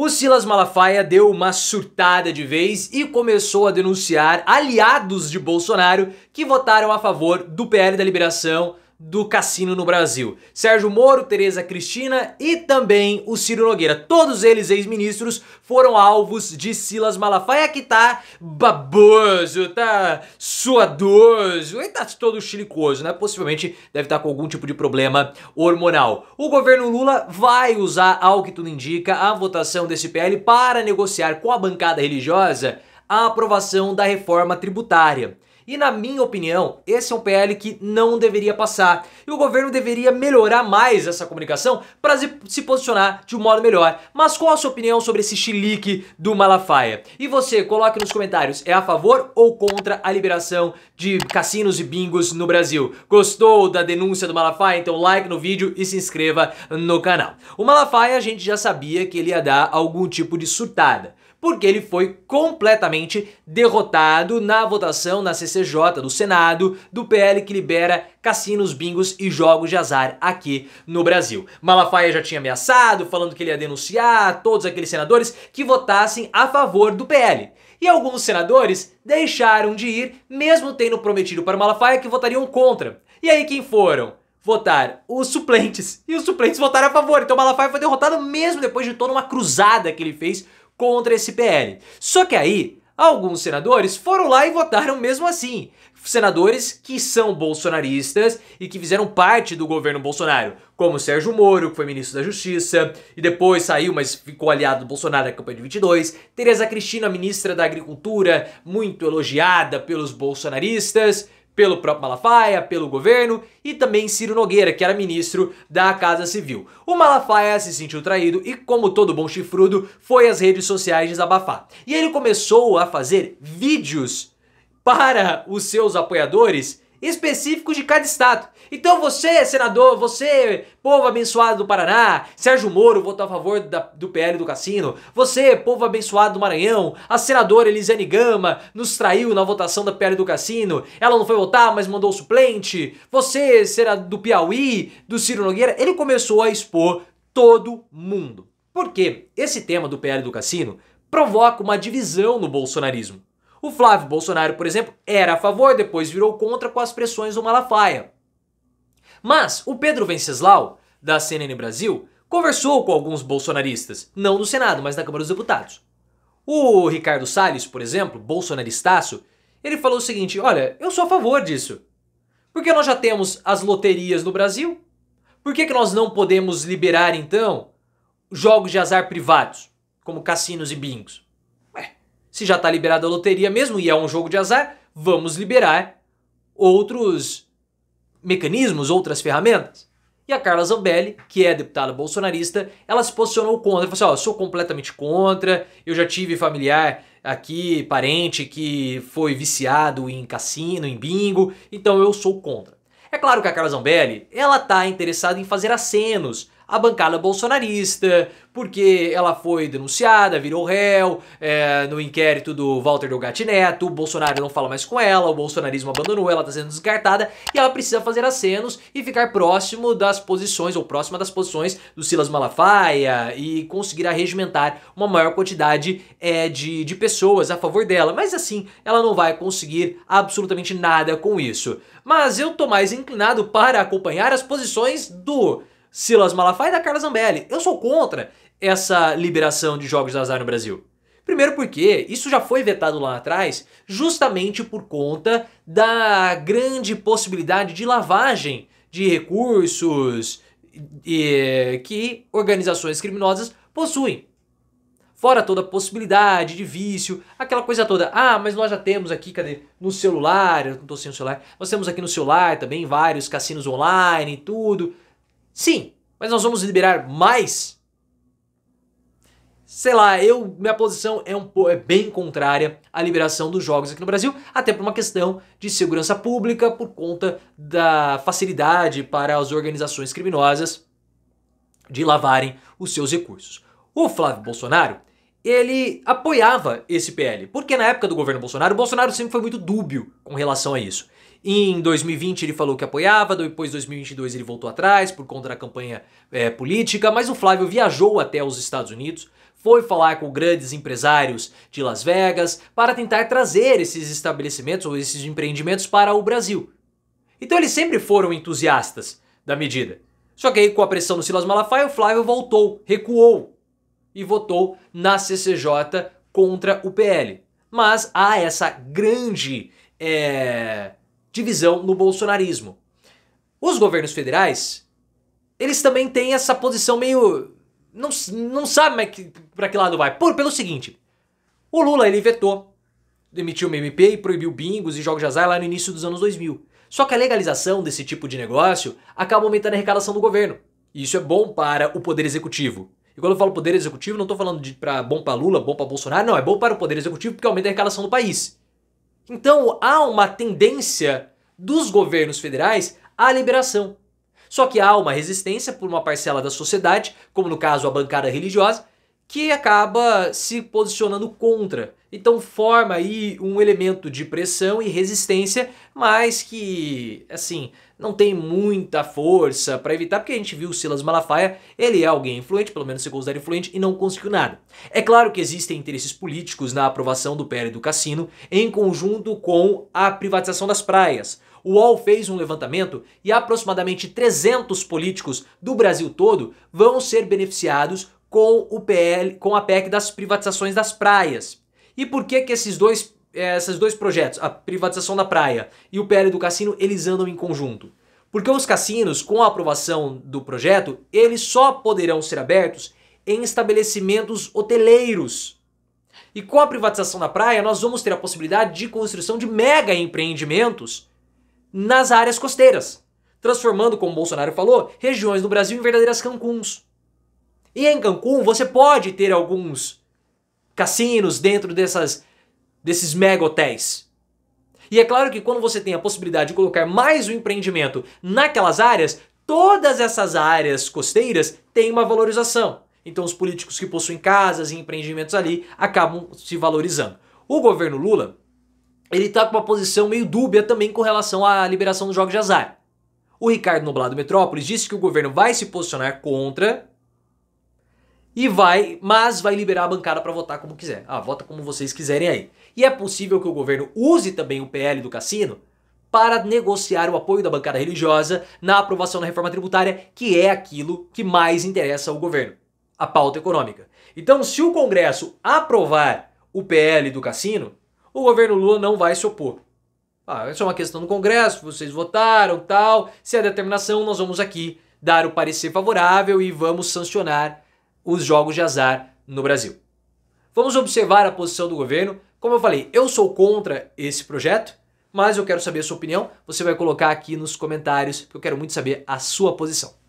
O Silas Malafaia deu uma surtada de vez e começou a denunciar aliados de Bolsonaro que votaram a favor do PL da Liberação do cassino no Brasil. Sérgio Moro, Tereza Cristina e também o Ciro Nogueira. Todos eles ex-ministros foram alvos de Silas Malafaia que tá baboso, tá suadoso, e tá todo chilicoso, né? Possivelmente deve estar tá com algum tipo de problema hormonal. O governo Lula vai usar, ao que tudo indica, a votação desse PL para negociar com a bancada religiosa a aprovação da reforma tributária. E na minha opinião, esse é um PL que não deveria passar. E o governo deveria melhorar mais essa comunicação para se posicionar de um modo melhor. Mas qual a sua opinião sobre esse chilique do Malafaia? E você, coloque nos comentários, é a favor ou contra a liberação de cassinos e bingos no Brasil? Gostou da denúncia do Malafaia? Então like no vídeo e se inscreva no canal. O Malafaia a gente já sabia que ele ia dar algum tipo de surtada porque ele foi completamente derrotado na votação na CCJ do Senado do PL que libera cassinos, bingos e jogos de azar aqui no Brasil. Malafaia já tinha ameaçado, falando que ele ia denunciar todos aqueles senadores que votassem a favor do PL. E alguns senadores deixaram de ir, mesmo tendo prometido para Malafaia que votariam contra. E aí quem foram? votar os suplentes. E os suplentes votaram a favor. Então Malafaia foi derrotado mesmo depois de toda uma cruzada que ele fez contra esse PL. Só que aí, alguns senadores foram lá e votaram mesmo assim. Senadores que são bolsonaristas e que fizeram parte do governo Bolsonaro, como Sérgio Moro, que foi ministro da Justiça, e depois saiu, mas ficou aliado do Bolsonaro na campanha de 22, Tereza Cristina, ministra da Agricultura, muito elogiada pelos bolsonaristas, pelo próprio Malafaia, pelo governo e também Ciro Nogueira, que era ministro da Casa Civil. O Malafaia se sentiu traído e, como todo bom chifrudo, foi às redes sociais desabafar. E ele começou a fazer vídeos para os seus apoiadores específicos de cada estado. Então você, senador, você, povo abençoado do Paraná, Sérgio Moro votou a favor da, do PL do Cassino, você, povo abençoado do Maranhão, a senadora Elisiane Gama nos traiu na votação da PL do Cassino, ela não foi votar, mas mandou o suplente, você, senador do Piauí, do Ciro Nogueira, ele começou a expor todo mundo. Porque esse tema do PL do Cassino provoca uma divisão no bolsonarismo. O Flávio Bolsonaro, por exemplo, era a favor, depois virou contra com as pressões do Malafaia. Mas o Pedro Venceslau, da CNN Brasil, conversou com alguns bolsonaristas, não no Senado, mas na Câmara dos Deputados. O Ricardo Salles, por exemplo, bolsonaristaço, ele falou o seguinte: olha, eu sou a favor disso. Porque nós já temos as loterias no Brasil? Por que, que nós não podemos liberar, então, jogos de azar privados, como cassinos e bingos? Se já está liberada a loteria mesmo e é um jogo de azar, vamos liberar outros mecanismos, outras ferramentas. E a Carla Zambelli, que é deputada bolsonarista, ela se posicionou contra. Falou assim: Ó, oh, sou completamente contra, eu já tive familiar aqui, parente que foi viciado em cassino, em bingo, então eu sou contra. É claro que a Carla Zambelli, ela tá interessada em fazer acenos a bancada bolsonarista, porque ela foi denunciada, virou réu é, no inquérito do Walter Delgatti Neto, o Bolsonaro não fala mais com ela, o bolsonarismo abandonou, ela está sendo descartada e ela precisa fazer acenos e ficar próximo das posições ou próxima das posições do Silas Malafaia e conseguir arregimentar uma maior quantidade é, de, de pessoas a favor dela. Mas assim, ela não vai conseguir absolutamente nada com isso. Mas eu tô mais inclinado para acompanhar as posições do Silas Malafaia e da Carla Zambelli. Eu sou contra essa liberação de jogos de azar no Brasil. Primeiro porque isso já foi vetado lá atrás, justamente por conta da grande possibilidade de lavagem de recursos que organizações criminosas possuem. Fora toda possibilidade de vício, aquela coisa toda. Ah, mas nós já temos aqui, cadê? No celular, eu não tô sem o celular. Nós temos aqui no celular também vários cassinos online e tudo. Sim, mas nós vamos liberar mais? Sei lá, eu, minha posição é, um, é bem contrária à liberação dos jogos aqui no Brasil, até por uma questão de segurança pública, por conta da facilidade para as organizações criminosas de lavarem os seus recursos. O Flávio Bolsonaro ele apoiava esse PL. Porque na época do governo Bolsonaro, o Bolsonaro sempre foi muito dúbio com relação a isso. Em 2020 ele falou que apoiava, depois em 2022 ele voltou atrás por conta da campanha é, política, mas o Flávio viajou até os Estados Unidos, foi falar com grandes empresários de Las Vegas para tentar trazer esses estabelecimentos ou esses empreendimentos para o Brasil. Então eles sempre foram entusiastas da medida. Só que aí com a pressão do Silas Malafaia, o Flávio voltou, recuou e votou na CCJ contra o PL. Mas há essa grande é, divisão no bolsonarismo. Os governos federais, eles também têm essa posição meio. Não, não sabe para que lado vai. Por, pelo seguinte: o Lula ele vetou, demitiu o MMP e proibiu bingos e jogos de azar lá no início dos anos 2000. Só que a legalização desse tipo de negócio acaba aumentando a arrecadação do governo. E isso é bom para o poder executivo. E quando eu falo poder executivo, não estou falando de pra, bom para Lula, bom para Bolsonaro, não, é bom para o poder executivo porque aumenta a arrecadação do país. Então há uma tendência dos governos federais à liberação. Só que há uma resistência por uma parcela da sociedade, como no caso a bancada religiosa, que acaba se posicionando contra. Então forma aí um elemento de pressão e resistência, mas que, assim, não tem muita força para evitar, porque a gente viu o Silas Malafaia, ele é alguém influente, pelo menos se considera influente, e não conseguiu nada. É claro que existem interesses políticos na aprovação do PL do cassino, em conjunto com a privatização das praias. O UOL fez um levantamento e aproximadamente 300 políticos do Brasil todo vão ser beneficiados com o PL, com a PEC das privatizações das praias. E por que que esses dois, eh, esses dois projetos, a privatização da praia e o PL do cassino, eles andam em conjunto? Porque os cassinos, com a aprovação do projeto, eles só poderão ser abertos em estabelecimentos hoteleiros. E com a privatização da praia, nós vamos ter a possibilidade de construção de mega empreendimentos nas áreas costeiras, transformando, como o Bolsonaro falou, regiões do Brasil em verdadeiras Cancuns. E em Cancún você pode ter alguns cassinos dentro dessas, desses mega hotéis. E é claro que quando você tem a possibilidade de colocar mais um empreendimento naquelas áreas, todas essas áreas costeiras têm uma valorização. Então os políticos que possuem casas e empreendimentos ali acabam se valorizando. O governo Lula, ele está com uma posição meio dúbia também com relação à liberação dos jogos de azar. O Ricardo Noblado Metrópolis disse que o governo vai se posicionar contra e vai, mas vai liberar a bancada para votar como quiser. Ah, vota como vocês quiserem aí. E é possível que o governo use também o PL do cassino para negociar o apoio da bancada religiosa na aprovação da reforma tributária, que é aquilo que mais interessa ao governo, a pauta econômica. Então, se o Congresso aprovar o PL do cassino, o governo Lula não vai se opor. Ah, isso é uma questão do Congresso, vocês votaram, tal. Se é determinação, nós vamos aqui dar o parecer favorável e vamos sancionar os jogos de azar no Brasil. Vamos observar a posição do governo. Como eu falei, eu sou contra esse projeto, mas eu quero saber a sua opinião. Você vai colocar aqui nos comentários, porque eu quero muito saber a sua posição.